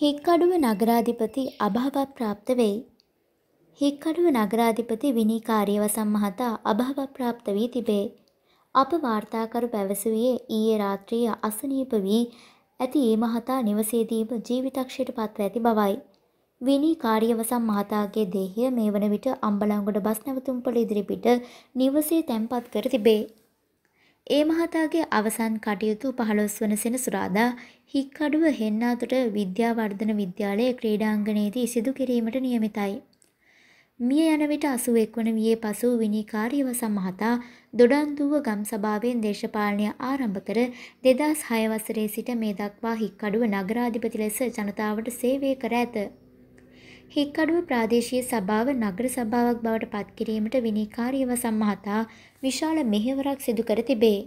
හික්කඩුව නගරාධිපති අභාවප්‍රාප්ත වෙයි. හික්කඩුව නගරාධිපති විනී කාර්යවසම් මහතා අභාවප්‍රාප්ත වී තිබේ. අප වාර්තාකරු පැවසුවේ ඊයේ රාත්‍රිය අසනීප වී ඇති ඒ මහතා නිවසේදීම ජීවිතක්ෂයට පත්ව ඇති බවයි. විනී කාර්යවසම් මහතාගේ දේහය මේ වන විට අම්බලංගොඩ බස් නැවතුම්පොළ ඉදිරිපිට නිවසේ තැන්පත් කර තිබේ. ඒ මහතාගේ අවසන් කටයුතු 15 වන සෙනසුරාදා හික්කඩුව හෙන්නාතුට විද්‍යාවර්ධන විද්‍යාලයේ ක්‍රීඩාංගණයේදී සිදු කිරීමට නියමිතයි. මිය යන විට 81 වන වියේ පසු විනීකාරීව සමහතා දොඩන්දුව ගම් සභාවෙන් දේශපාලනය ආරම්භ කර 2006 වසරේ සිට මේ දක්වා හික්කඩුව නගරාධිපති ලෙස ජනතාවට සේවය කර ඇත. හික්කඩුව ප්‍රාදේශීය සභාව නගර සභාවක් බවට පත්කිරීමට විනීකාරීව සම්මහතා විශාල මෙහෙවරක් සිදු කර තිබේ.